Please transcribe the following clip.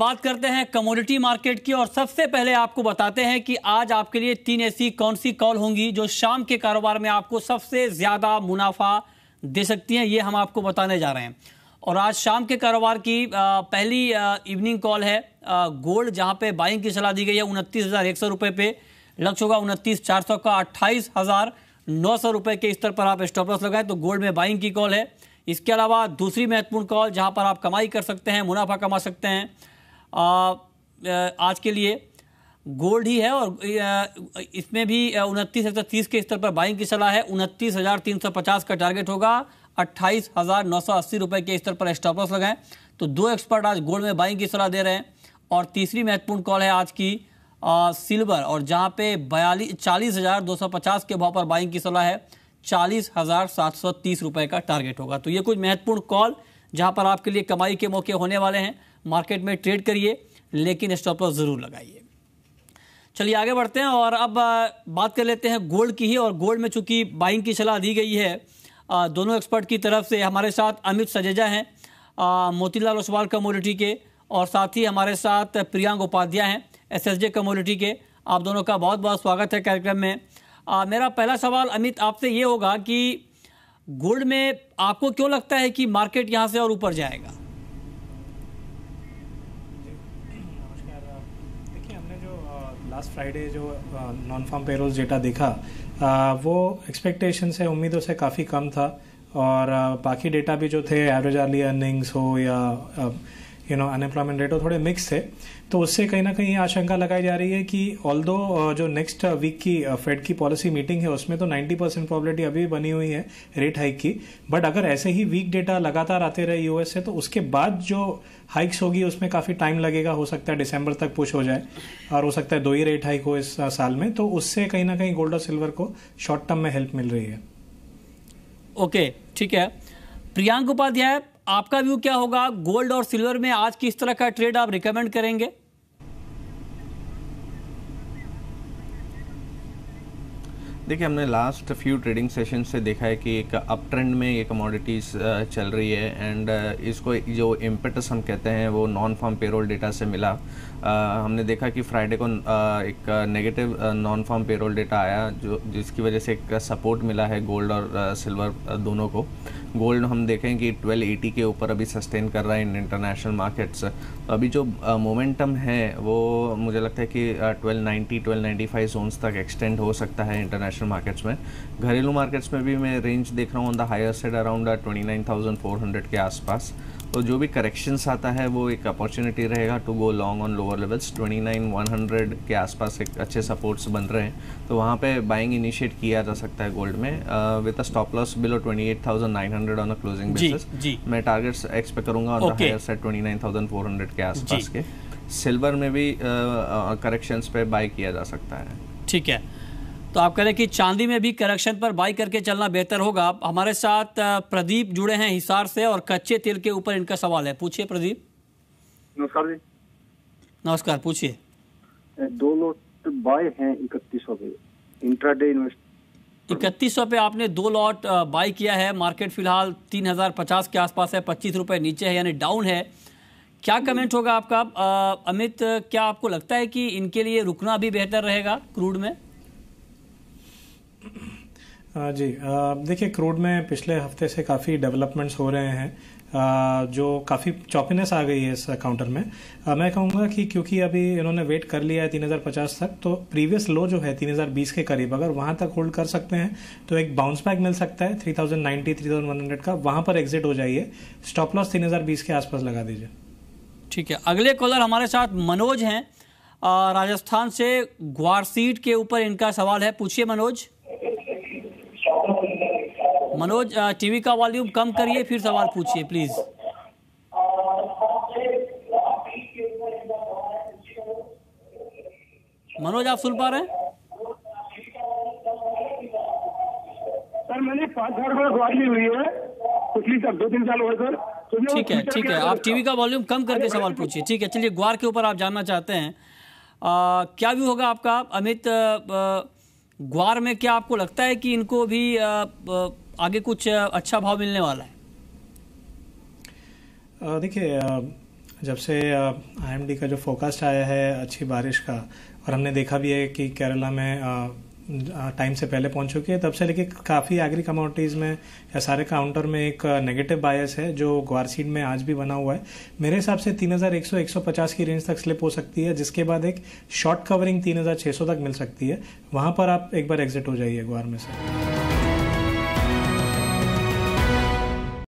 बात करते हैं कमोडिटी मार्केट की और सबसे पहले आपको बताते हैं कि आज आपके लिए तीन ऐसी कौन सी कॉल होंगी जो शाम के कारोबार में आपको सबसे ज़्यादा मुनाफा दे सकती हैं ये हम आपको बताने जा रहे हैं और आज शाम के कारोबार की पहली इवनिंग कॉल है गोल्ड जहाँ पे बाइंग की सलाह दी गई है उनतीस हज़ार एक सौ पे लक्ष्य होगा उनतीस चार सौ का अट्ठाईस हज़ार नौ सौ रुपए के स्तर पर आप स्टॉपलॉस लगाएं तो गोल्ड में बाइंग की कॉल है इसके अलावा दूसरी महत्वपूर्ण कॉल जहाँ पर आप कमाई कर सकते हैं मुनाफा कमा सकते हैं आज के लिए गोल्ड ही है और इसमें भी उनतीस एक तीस के स्तर पर बाइंग की सलाह है उनतीस हज़ार तीन सौ पचास का टारगेट होगा अट्ठाईस हज़ार नौ सौ अस्सी रुपए के स्तर पर स्टॉपलॉस लगाएं तो दो एक्सपर्ट आज गोल्ड में बाइंग की सलाह दे रहे हैं और तीसरी महत्वपूर्ण कॉल है आज की आ, सिल्वर और जहाँ पे बयालीस चालीस हज़ार दो सौ पचास के भाव पर बाइंग की सलाह है चालीस हज़ार सात सौ तीस रुपये का टारगेट होगा तो ये कुछ महत्वपूर्ण कॉल जहाँ पर आपके लिए कमाई के मौके होने वाले हैं मार्केट में ट्रेड करिए लेकिन स्टॉप लॉस ज़रूर लगाइए चलिए आगे बढ़ते हैं और अब बात कर लेते हैं गोल्ड की ही और गोल्ड में चूंकि बाइंग की सलाह दी गई है दोनों एक्सपर्ट की तरफ से हमारे साथ अमित सजेजा हैं मोतीलाल ओसवाल कम्योनिटी के और साथ ही हमारे साथ प्रियांक उपाध्याय हैं एस एस जे कम्योनिटी के आप दोनों का बहुत बहुत स्वागत है कार्यक्रम में आ, मेरा पहला सवाल अमित आपसे ये होगा कि गोल्ड में आपको क्यों लगता है कि मार्केट यहाँ से और ऊपर जाएगा लास्ट फ्राइडे जो नॉन फार्म पेरोल्स डेटा देखा आ, वो एक्सपेक्टेशन से उम्मीदों से काफ़ी कम था और बाकी डेटा भी जो थे एवरेज आर्ली अर्निंग्स हो या यू नो अनएम्प्लॉयमेंट रेट और थोड़े मिक्स थे तो उससे कहीं ना कहीं आशंका लगाई जा रही है कि ऑल दो जो नेक्स्ट वीक की फेड की पॉलिसी मीटिंग है उसमें तो 90 परसेंट प्रॉबिलिटी अभी भी बनी हुई है रेट हाइक की बट अगर ऐसे ही वीक डेटा लगातार आते रहे यूएस से तो उसके बाद जो हाइक्स होगी उसमें काफ़ी टाइम लगेगा हो सकता है दिसंबर तक पुश हो जाए और हो सकता है दो ही रेट हाइक हो इस साल में तो उससे कहीं ना कहीं गोल्ड और सिल्वर को शॉर्ट टर्म में हेल्प मिल रही है ओके okay, ठीक है प्रियांक उपाध्याय आपका व्यू क्या होगा गोल्ड और सिल्वर में आज किस तरह का ट्रेड आप रिकमेंड करेंगे देखिए हमने लास्ट फ्यू ट्रेडिंग सेशन से देखा है कि एक अप ट्रेंड में ये कमोडिटीज़ चल रही है एंड इसको जो इम्पेटस हम कहते हैं वो नॉन फॉर्म पेरोल डेटा से मिला हमने देखा कि फ्राइडे को एक negative non farm payroll data आया जो जिसकी वजह से एक सपोर्ट मिला है गोल्ड और सिल्वर दोनों को गोल्ड हम देखें कि 1280 के ऊपर अभी सस्टेन कर रहा है इन इंटरनेशनल मार्केट्स तो अभी जो मोमेंटम है वो मुझे लगता है कि 1290 1295 जोन्स तक एक्सटेंड हो सकता है इंटरनेशनल मार्केट्स में घरेलू मार्केट्स में भी मैं रेंज देख रहा हूँ on the higher side around twenty के आसपास तो जो भी करेक्शंस आता है वो एक अपॉर्चुनिटी रहेगा to go long on lower levels 100 के आसपास एक अच्छे सपोर्ट्स बन रहे हैं तो वहाँ पे बाइंग इनिशिएट किया जा सकता है गोल्ड में with a stop loss below 28,900 on a closing basis मैं टारगेट्स एक्सपेक्ट करूंगा ऑन द हायर साइड 29,400 के आसपास के सिल्वर में भी करेक्शंस uh, पे बाय किया जा सकता है ठीक है तो आप कह रहे हैं कि चांदी में भी करेक्शन पर बाई करके चलना बेहतर होगा हमारे साथ प्रदीप जुड़े हैं हिसार से और कच्चे तेल के ऊपर इनका सवाल है पूछिए प्रदीप नमस्कार जी नमस्कार पूछिए दो लॉट बाय हैं इकतीस सौ पे इंट्राडे इन्वेस्ट इकतीस सौ पे आपने दो लॉट बाय किया है मार्केट फिलहाल तीन हजार पचास के आसपास है पच्चीस रुपए नीचे है यानी डाउन है क्या कमेंट होगा आपका अमित क्या आपको लगता है कि इनके लिए रुकना भी बेहतर रहेगा क्रूड में जी देखिए क्रूड में पिछले हफ्ते से काफ़ी डेवलपमेंट्स हो रहे हैं जो काफ़ी चौपिनेस आ गई है इस काउंटर में मैं कहूँगा कि क्योंकि अभी इन्होंने वेट कर लिया है 3050 तक तो प्रीवियस लो जो है 3020 के करीब अगर वहाँ तक होल्ड कर सकते हैं तो एक बाउंस बैक मिल सकता है 3090 3100 का वहाँ पर एग्जिट हो जाइए स्टॉप लॉस तीन के आसपास लगा दीजिए ठीक है अगले कॉलर हमारे साथ मनोज हैं राजस्थान से ग्वारसीट के ऊपर इनका सवाल है पूछिए मनोज मनोज टीवी का वॉल्यूम कम करिए फिर सवाल पूछिए प्लीज मनोज आप सुन पा रहे हैं सर मैंने पाँच हजार रुपये ली हुई है पिछली सर दो तीन साल हुए सर तो ठीक है ठीक है आप टीवी का वॉल्यूम कम करके सवाल पूछिए ठीक है चलिए ग्वार के ऊपर आप जानना चाहते हैं आ, क्या व्यू होगा आपका अमित आ, ग्वार में क्या आपको लगता है कि इनको भी आ, आ, आगे कुछ अच्छा भाव मिलने वाला है देखिए जब से आई का जो फोकस्ट आया है अच्छी बारिश का और हमने देखा भी है कि केरला में टाइम से पहले पहुंच चुकी है तब से लेकिन काफ़ी एग्री कमोडिटीज़ में या सारे काउंटर में एक नेगेटिव बायस है जो ग्वारसीड में आज भी बना हुआ है मेरे हिसाब से 3100 150 की रेंज तक स्लिप हो सकती है जिसके बाद एक शॉर्ट कवरिंग 3600 तक मिल सकती है वहां पर आप एक बार एग्जिट हो जाइए ग्वार में से